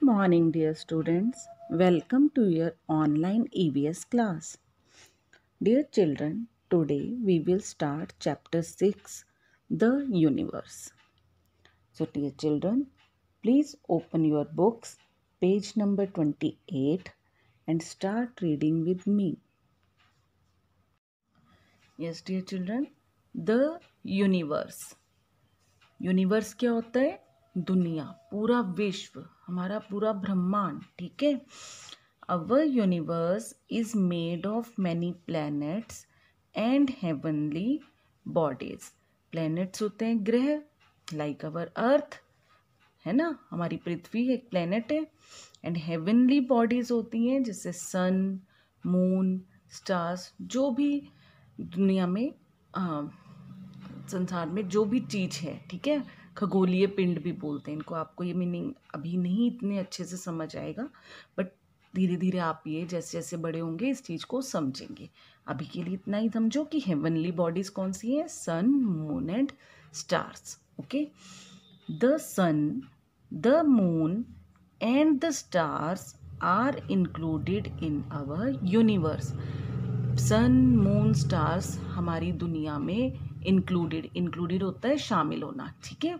Good morning dear students welcome to your online E V S class dear children today we will start chapter six the universe so dear children please open your books page number twenty eight and start reading with me yes dear children the universe universe क्या होता है दुनिया पूरा विश्व हमारा पूरा ब्रह्मांड ठीक है our universe is made of many planets and heavenly bodies planets होते हैं ग्रह लाइक अवर अर्थ है ना हमारी पृथ्वी एक प्लैनेट है एंड हेवनली बॉडीज होती हैं जैसे सन मून स्टार्स जो भी दुनिया में आ, संसार में जो भी चीज़ है ठीक है खगोलीय पिंड भी बोलते हैं इनको आपको ये मीनिंग अभी नहीं इतने अच्छे से समझ आएगा बट धीरे धीरे आप ये जैसे जैसे बड़े होंगे इस चीज़ को समझेंगे अभी के लिए इतना ही समझो कि हेवनली बॉडीज़ कौन सी हैं sun moon and stars okay the sun the moon and the stars are included in our universe sun moon stars हमारी दुनिया में इंक्लूडेड इंक्लूडेड होता है शामिल होना ठीक है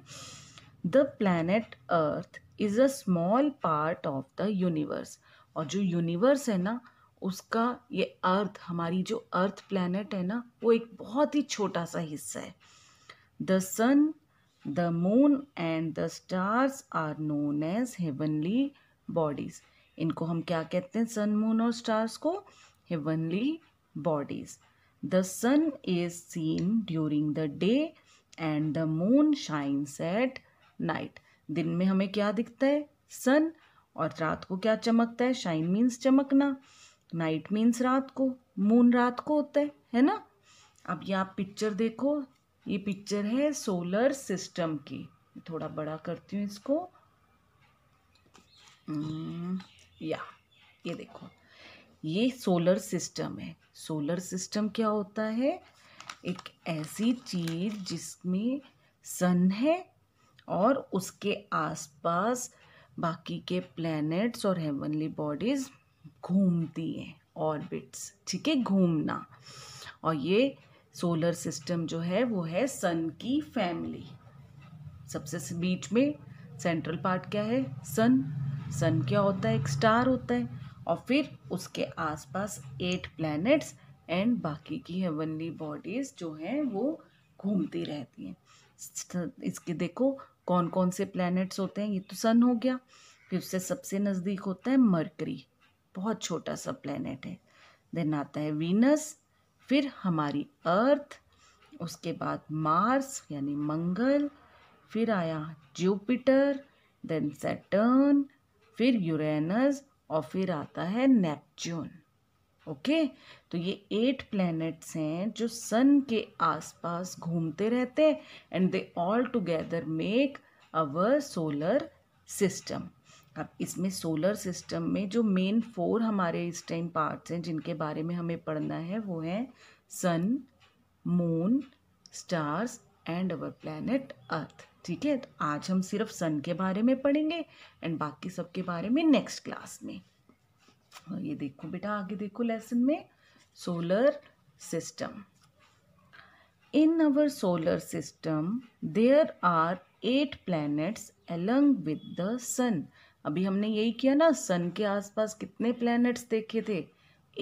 the planet earth is a small part of the universe और जो यूनिवर्स है ना उसका ये अर्थ हमारी जो अर्थ प्लानट है ना वो एक बहुत ही छोटा सा हिस्सा है the sun the moon and the stars are known as heavenly bodies इनको हम क्या कहते हैं सन मून और स्टार्स को heavenly bodies The sun is seen during the day and the moon shines at night. दिन में हमें क्या दिखता है सन और रात को क्या चमकता है शाइन मीन्स चमकना नाइट मीन्स रात को मून रात को होता है है ना अब ये आप पिक्चर देखो ये पिक्चर है सोलर सिस्टम की थोड़ा बड़ा करती हूँ इसको या hmm, ये देखो ये सोलर सिस्टम है सोलर सिस्टम क्या होता है एक ऐसी चीज़ जिसमें सन है और उसके आसपास बाकी के प्लैनेट्स और हेवनली बॉडीज़ घूमती हैं ऑर्बिट्स ठीक है घूमना और ये सोलर सिस्टम जो है वो है सन की फैमिली सबसे बीच में सेंट्रल पार्ट क्या है सन सन क्या होता है एक स्टार होता है और फिर उसके आसपास एट प्लैनेट्स एंड बाकी की हेवनली बॉडीज़ जो हैं वो घूमती रहती हैं इसके देखो कौन कौन से प्लैनेट्स होते हैं ये तो सन हो गया फिर उससे सबसे नज़दीक होता है मरकरी बहुत छोटा सा प्लैनेट है देन आता है वीनस फिर हमारी अर्थ उसके बाद मार्स यानी मंगल फिर आया जुपिटर देन सैटर्न फिर यूरेनस और फिर आता है नेपच्यून ओके तो ये एट प्लैनेट्स हैं जो सन के आसपास घूमते रहते हैं and they all together make our solar system अब इसमें सोलर सिस्टम में जो मेन फोर हमारे इस टाइम पार्ट्स हैं जिनके बारे में हमें पढ़ना है वो है sun moon stars and our planet earth ठीक है तो आज हम सिर्फ सन के बारे में पढ़ेंगे एंड बाकी सब के बारे में नेक्स्ट क्लास में और ये देखो बेटा आगे देखो लेसन में solar system in our solar system there are eight planets along with the sun अभी हमने यही किया ना सन के आसपास कितने प्लैनेट्स देखे थे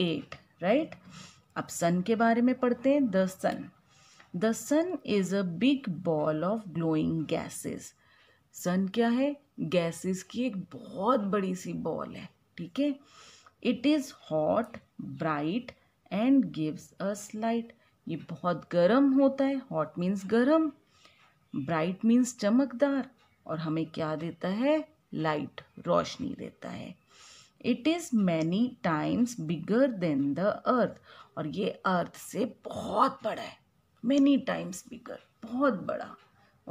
एट राइट right? अब सन के बारे में पढ़ते हैं the sun the sun is a big ball of glowing gases sun क्या है गैसेस की एक बहुत बड़ी सी बॉल है ठीक है it is hot bright and gives us light ये बहुत गर्म होता है हॉट मीन्स गर्म ब्राइट मीन्स चमकदार और हमें क्या देता है लाइट रोशनी देता है it is many times bigger than the earth और ये अर्थ से बहुत बड़ा है मैनी टाइम्स बिगर बहुत बड़ा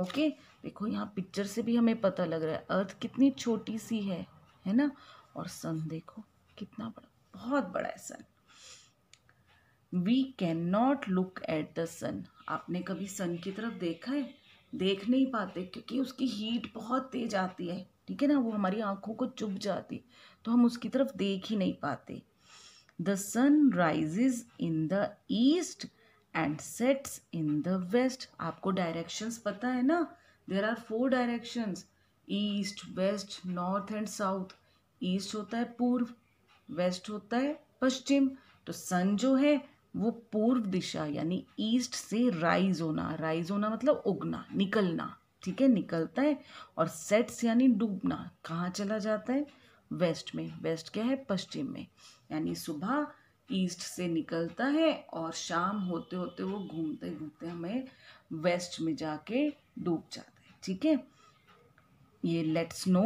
ओके देखो यहाँ पिक्चर से भी हमें पता लग रहा है अर्थ कितनी छोटी सी है है ना और सन देखो कितना बड़ा बहुत बड़ा है sun we can not look at the sun आपने कभी सन की तरफ देखा है देख नहीं पाते क्योंकि उसकी हीट बहुत तेज आती है ठीक है ना वो हमारी आंखों को चुभ जाती तो हम उसकी तरफ देख ही नहीं पाते the sun rises in the east and sets in the west आपको डायरेक्शंस पता है ना there are four directions east west north and south east होता है पूर्व वेस्ट होता है पश्चिम तो सन जो है वो पूर्व दिशा यानी ईस्ट से राइज होना राइज होना मतलब उगना निकलना ठीक है निकलता है और सेट्स यानी डूबना कहाँ चला जाता है वेस्ट में वेस्ट क्या है पश्चिम में यानी सुबह ईस्ट से निकलता है और शाम होते होते वो घूमते घूमते हमें वेस्ट में जाके डूब जाता है ठीक है ये let's know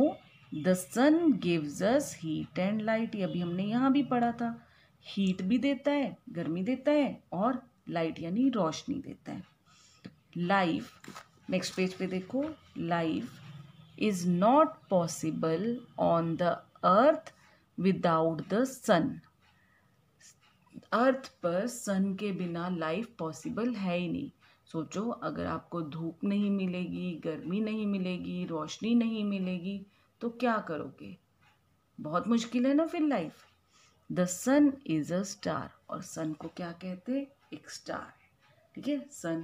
the sun gives us heat and light ये अभी हमने यहाँ भी पढ़ा था हीट भी देता है गर्मी देता है और लाइट यानी रोशनी देता है लाइफ नेक्स्ट पेज पे देखो life is not possible on the earth without the sun अर्थ पर सन के बिना लाइफ पॉसिबल है ही नहीं सोचो अगर आपको धूप नहीं मिलेगी गर्मी नहीं मिलेगी रोशनी नहीं मिलेगी तो क्या करोगे बहुत मुश्किल है ना फिर life the sun is a star और सन को क्या कहते हैं एक स्टार है ठीक है सन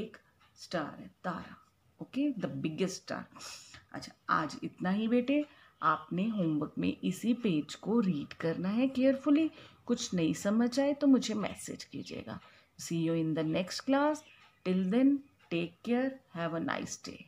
एक स्टार है तारा ओके द बिगेस्ट स्टार अच्छा आज इतना ही बेटे आपने होमवर्क में इसी पेज को रीड करना है केयरफुली कुछ नहीं समझ आए तो मुझे मैसेज कीजिएगा see you in the next class till then take care have a nice day